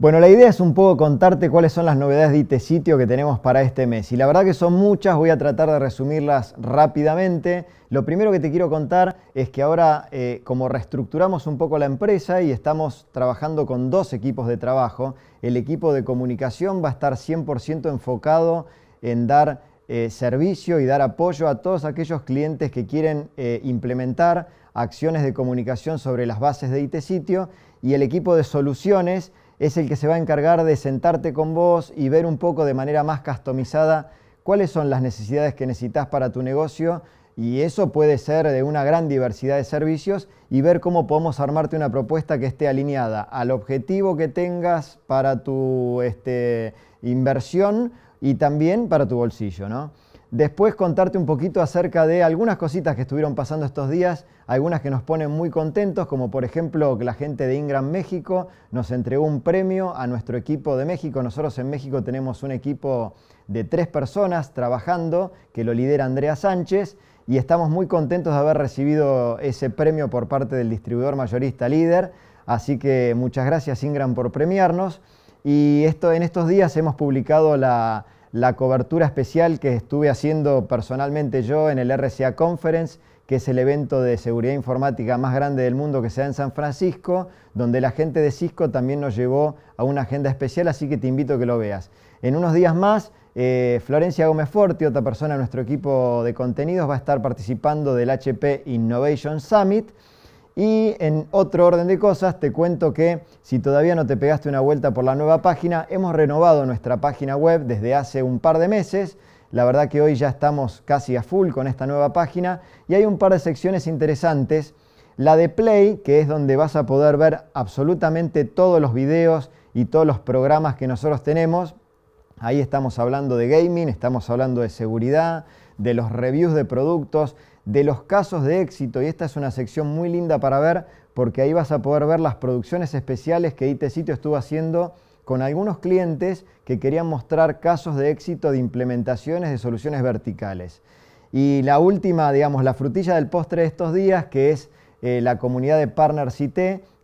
Bueno, la idea es un poco contarte cuáles son las novedades de IT este Sitio que tenemos para este mes. Y la verdad que son muchas, voy a tratar de resumirlas rápidamente. Lo primero que te quiero contar es que ahora, eh, como reestructuramos un poco la empresa y estamos trabajando con dos equipos de trabajo, el equipo de comunicación va a estar 100% enfocado en dar eh, servicio y dar apoyo a todos aquellos clientes que quieren eh, implementar acciones de comunicación sobre las bases de IT este Sitio y el equipo de soluciones es el que se va a encargar de sentarte con vos y ver un poco de manera más customizada cuáles son las necesidades que necesitas para tu negocio y eso puede ser de una gran diversidad de servicios y ver cómo podemos armarte una propuesta que esté alineada al objetivo que tengas para tu este, inversión y también para tu bolsillo, ¿no? Después contarte un poquito acerca de algunas cositas que estuvieron pasando estos días, algunas que nos ponen muy contentos, como por ejemplo que la gente de Ingram México nos entregó un premio a nuestro equipo de México. Nosotros en México tenemos un equipo de tres personas trabajando que lo lidera Andrea Sánchez y estamos muy contentos de haber recibido ese premio por parte del distribuidor mayorista líder. Así que muchas gracias Ingram por premiarnos. Y esto, en estos días hemos publicado la, la cobertura especial que estuve haciendo personalmente yo en el RCA Conference, que es el evento de seguridad informática más grande del mundo que se da en San Francisco, donde la gente de Cisco también nos llevó a una agenda especial, así que te invito a que lo veas. En unos días más, eh, Florencia Gómez Forti, otra persona de nuestro equipo de contenidos, va a estar participando del HP Innovation Summit. Y en otro orden de cosas, te cuento que si todavía no te pegaste una vuelta por la nueva página, hemos renovado nuestra página web desde hace un par de meses. La verdad que hoy ya estamos casi a full con esta nueva página y hay un par de secciones interesantes. La de Play, que es donde vas a poder ver absolutamente todos los videos y todos los programas que nosotros tenemos. Ahí estamos hablando de gaming, estamos hablando de seguridad, de los reviews de productos, de los casos de éxito y esta es una sección muy linda para ver porque ahí vas a poder ver las producciones especiales que IT Sitio estuvo haciendo con algunos clientes que querían mostrar casos de éxito de implementaciones de soluciones verticales. Y la última, digamos, la frutilla del postre de estos días, que es eh, la comunidad de Partners IT,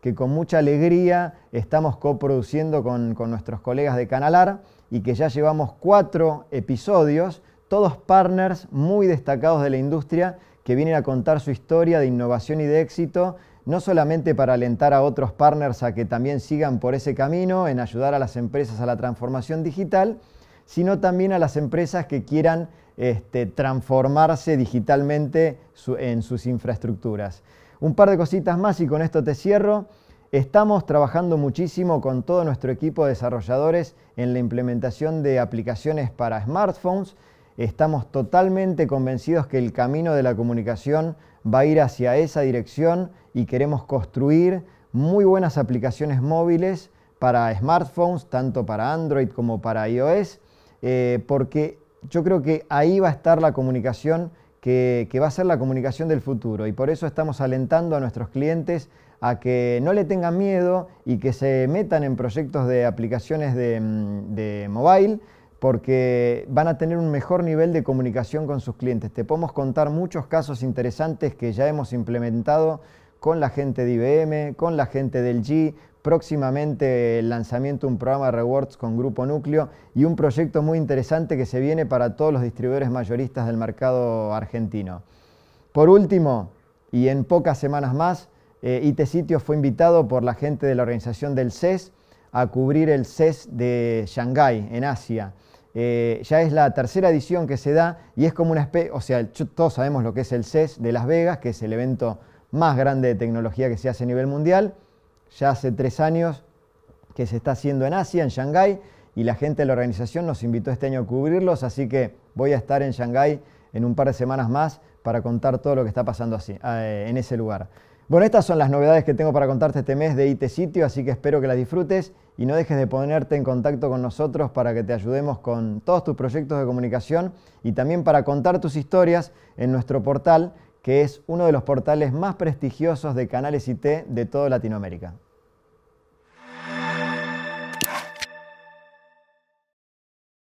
que con mucha alegría estamos coproduciendo con, con nuestros colegas de Canalar y que ya llevamos cuatro episodios todos partners muy destacados de la industria que vienen a contar su historia de innovación y de éxito, no solamente para alentar a otros partners a que también sigan por ese camino en ayudar a las empresas a la transformación digital, sino también a las empresas que quieran este, transformarse digitalmente en sus infraestructuras. Un par de cositas más y con esto te cierro. Estamos trabajando muchísimo con todo nuestro equipo de desarrolladores en la implementación de aplicaciones para smartphones. Estamos totalmente convencidos que el camino de la comunicación va a ir hacia esa dirección y queremos construir muy buenas aplicaciones móviles para smartphones, tanto para Android como para iOS, eh, porque yo creo que ahí va a estar la comunicación que, va a ser la comunicación del futuro y por eso estamos alentando a nuestros clientes a que no le tengan miedo y que se metan en proyectos de aplicaciones de, mm, de mobile porque van a tener un mejor nivel de comunicación con sus clientes. Te podemos contar muchos casos interesantes que ya hemos implementado con la gente de IBM, con la gente del G, próximamente el lanzamiento de un programa de rewards con Grupo Núcleo y un proyecto muy interesante que se viene para todos los distribuidores mayoristas del mercado argentino. Por último, y en pocas semanas más, eh, IT Sitio fue invitado por la gente de la organización del CES a cubrir el CES de Shanghái, en Asia. Eh, ya es la tercera edición que se da y es como una especie, o sea, todos sabemos lo que es el CES de Las Vegas, que es el evento más grande de tecnología que se hace a nivel mundial. Ya hace tres años que se está haciendo en Asia, en Shanghái, y la gente de la organización nos invitó este año a cubrirlos, así que voy a estar en Shanghái en un par de semanas más para contar todo lo que está pasando así, ah, eh, en ese lugar. Bueno, estas son las novedades que tengo para contarte este mes de IT Sitio, así que espero que las disfrutes y no dejes de ponerte en contacto con nosotros para que te ayudemos con todos tus proyectos de comunicación y también para contar tus historias en nuestro portal, que es uno de los portales más prestigiosos de canales IT de toda Latinoamérica.